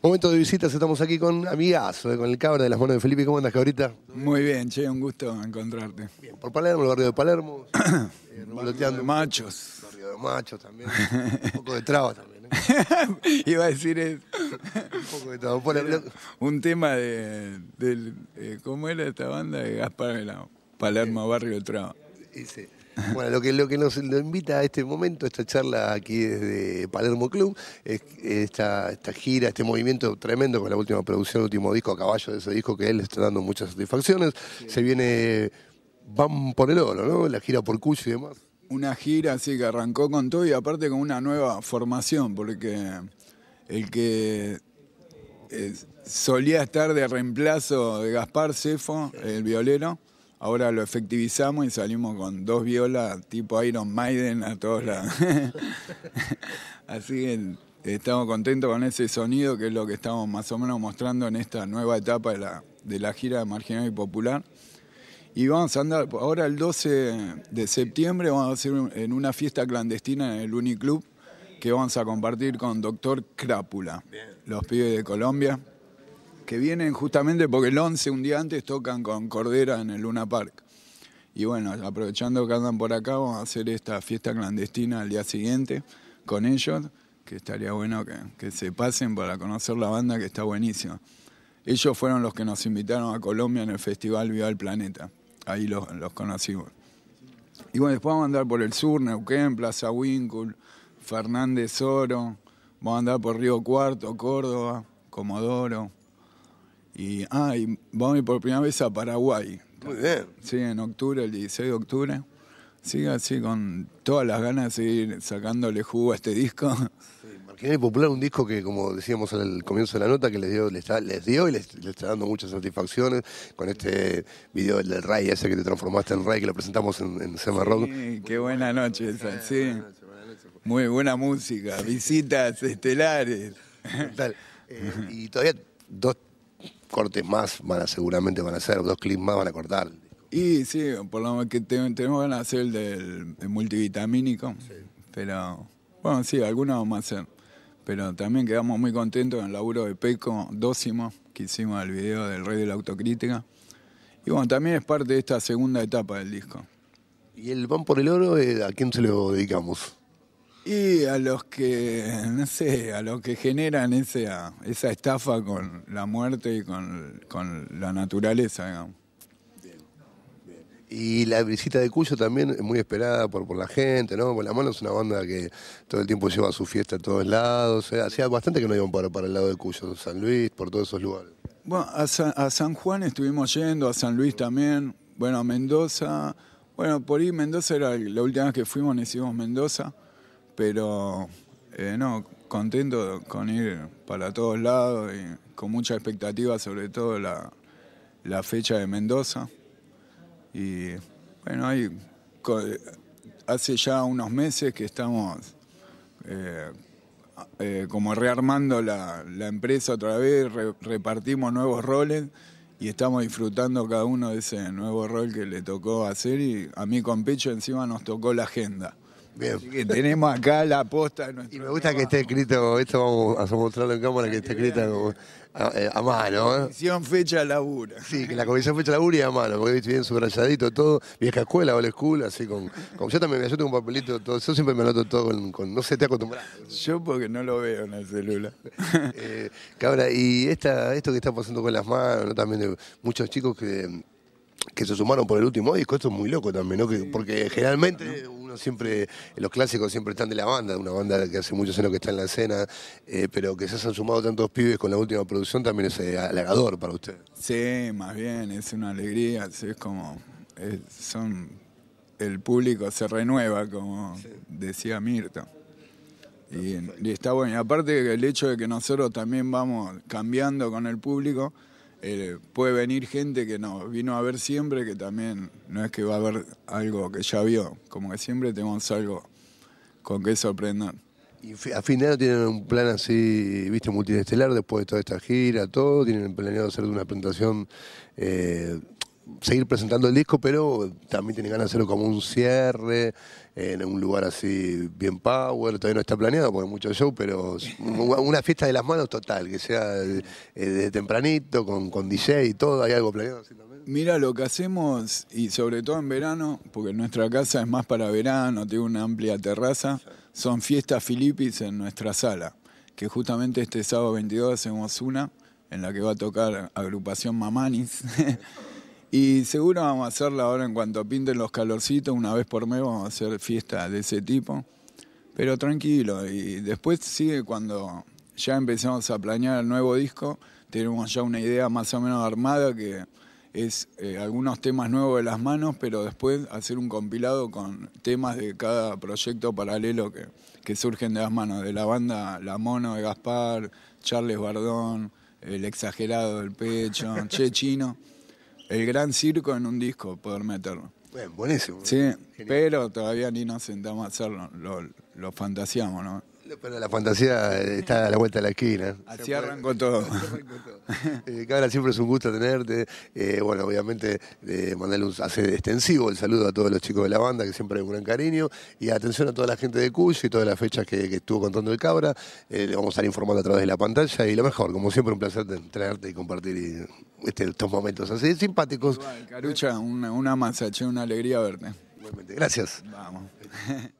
Momento de visitas, estamos aquí con Amigazo, eh, con el cabra de las manos de Felipe. ¿Cómo andas, cabrita? Muy bien, che, un gusto encontrarte. Bien, por Palermo, el barrio de Palermo. eh, barrio de machos. Barrio de machos también. un poco de traba también. ¿eh? Iba a decir eso. un poco de traba. un tema de, eh, ¿Cómo era esta banda de Gaspar Palermo, barrio de traba? Bueno, lo que, lo que nos lo invita a este momento, esta charla aquí desde Palermo Club, es esta, esta gira, este movimiento tremendo con la última producción, el último disco, a caballo de ese disco, que él está dando muchas satisfacciones. Se viene Van por el Oro, ¿no? La gira por Cucho y demás. Una gira así que arrancó con todo y aparte con una nueva formación, porque el que eh, solía estar de reemplazo de Gaspar Cefo, el violero, Ahora lo efectivizamos y salimos con dos violas tipo Iron Maiden a todos lados. Así que estamos contentos con ese sonido que es lo que estamos más o menos mostrando en esta nueva etapa de la, de la gira de Marginal y Popular. Y vamos a andar, ahora el 12 de septiembre vamos a hacer en una fiesta clandestina en el Uniclub que vamos a compartir con Doctor Crápula, los pibes de Colombia que vienen justamente porque el 11 un día antes tocan con Cordera en el Luna Park. Y bueno, aprovechando que andan por acá, vamos a hacer esta fiesta clandestina al día siguiente con ellos, que estaría bueno que, se pasen para conocer la banda que está buenísima. Ellos fueron los que nos invitaron a Colombia en el Festival Viva el Planeta. Ahí los, los conocimos. Y bueno, después vamos a andar por el sur, Neuquén, Plaza Wincul, Fernández Oro, vamos a andar por Río Cuarto, Córdoba, Comodoro. Y, ah, y vamos por primera vez a Paraguay. Muy bien. Sí, en octubre, el 16 de octubre. Siga así con todas las ganas de seguir sacándole jugo a este disco. Sí, y Popular, un disco que, como decíamos al comienzo de la nota, que les dio, les, les dio y les, está dando muchas satisfacciones con este video del Ray ese que te transformaste en Ray que lo presentamos en, en Sí, qué buena noche esa, sí. Muy buena música, visitas estelares. Eh, y todavía dos cortes más van a, seguramente van a hacer, dos clips más van a cortar. Y sí, por lo que tenemos van a hacer el del multivitamínico. Pero, bueno, sí, algunos vamos a hacer. Pero también quedamos muy contentos con el laburo de Peco Dócimo, que hicimos el video del Rey de la Autocrítica. Y bueno, también es parte de esta segunda etapa del disco. ¿Y el Pan por el Oro, eh, a quién se lo dedicamos? Y a los que, no sé, a los que generan esa, esa estafa con la muerte y con, la naturaleza, digamos. Y la visita de Cuyo también es muy esperada por, por la gente, ¿no? Por la mano es una banda que todo el tiempo lleva su fiesta a todos lados. ¿eh? Hacía bastante que no iban paro para el lado de Cuyo, San Luis, por todos esos lugares. Bueno, a San, Juan estuvimos yendo, a San Luis también, bueno, a Mendoza. Bueno, por ahí Mendoza era la última vez que fuimos, nos hicimos Mendoza. Pero eh, no, contento con ir para todos lados y con mucha expectativa, sobre todo la, fecha de Mendoza. Y bueno, hace ya unos meses que estamos eh, eh, como rearmando la, empresa otra vez, repartimos nuevos roles y estamos disfrutando cada uno de ese nuevo rol que le tocó hacer y a mí con Pecho encima nos tocó la agenda. Así que tenemos acá la aposta de Y me gusta que esté escrito, esto vamos a mostrarlo en cámara, que está escrito eh, a, mano. La ¿eh? Comisión fecha labura. Sí, que la comisión fecha labura y a mano, porque viste bien subrayadito todo, vieja escuela, old school, así con. yo también, yo tengo un papelito, todo, yo siempre me anoto todo con. no sé, te acostumbras. Yo porque no lo veo en el celular. Eh, cabra, y esta, esto que está pasando con las manos, ¿no? también de muchos chicos que que se sumaron por el último disco, esto es muy loco también, ¿no? porque generalmente uno siempre, los clásicos siempre están de la banda, una banda que hace muchos años que está en la escena, eh, pero que se hayan sumado tantos pibes con la última producción también es eh, halagador para usted. Sí, más bien, es una alegría, es como, son, el público se renueva, como decía Mirta. Y, está bueno, y aparte el hecho de que nosotros también vamos cambiando con el público, eh, puede venir gente que no vino a ver siempre, que también no es que va a haber algo que ya vio, como que siempre tenemos algo con que sorprender. ¿Y a fin de año tienen un plan así, viste, multiestelar después de toda esta gira, todo? ¿Tienen planeado hacer una presentación eh, seguir presentando el disco, pero también tiene ganas de hacerlo como un cierre, en un lugar así bien power, todavía no está planeado porque mucho show, pero una fiesta de las manos total, que sea eh, de tempranito, con, con DJ y todo, hay algo planeado Mira, lo que hacemos, y sobre todo en verano, porque nuestra casa es más para verano, tiene una amplia terraza, son fiestas Filipis en nuestra sala, que justamente este sábado 22 hacemos una en la que va a tocar agrupación Mamanis. Y seguro vamos a hacerla ahora en cuanto pinten los calorcitos, una vez por mes vamos a hacer fiestas de ese tipo. Pero tranquilo, y después sigue cuando ya empezamos a planear el nuevo disco, tenemos ya una idea más o menos armada que es eh, algunos temas nuevos de las manos, pero después hacer un compilado con temas de cada proyecto paralelo que, que surgen de las manos, de la banda La Mono de Gaspar, Charles Bardón, El Exagerado del Pecho, Che Chino el gran circo en un disco, poder meterlo. Bueno, buenísimo. Sí, pero todavía ni nos sentamos a hacerlo, lo, fantaseamos, ¿no? Pero la fantasía está a la vuelta de la esquina. Así con todo. Cabra, eh, siempre es un gusto tenerte. Eh, bueno, obviamente, eh, mandarle un hace extensivo el saludo a todos los chicos de la banda, que siempre hay un gran cariño. Y atención a toda la gente de Cuyo y todas las fechas que, estuvo contando el Cabra. le vamos a estar informando a través de la pantalla. Y lo mejor, como siempre, un placer traerte y compartir este, estos momentos así simpáticos. Carucha, una, una masa, una alegría verte. gracias. Vamos.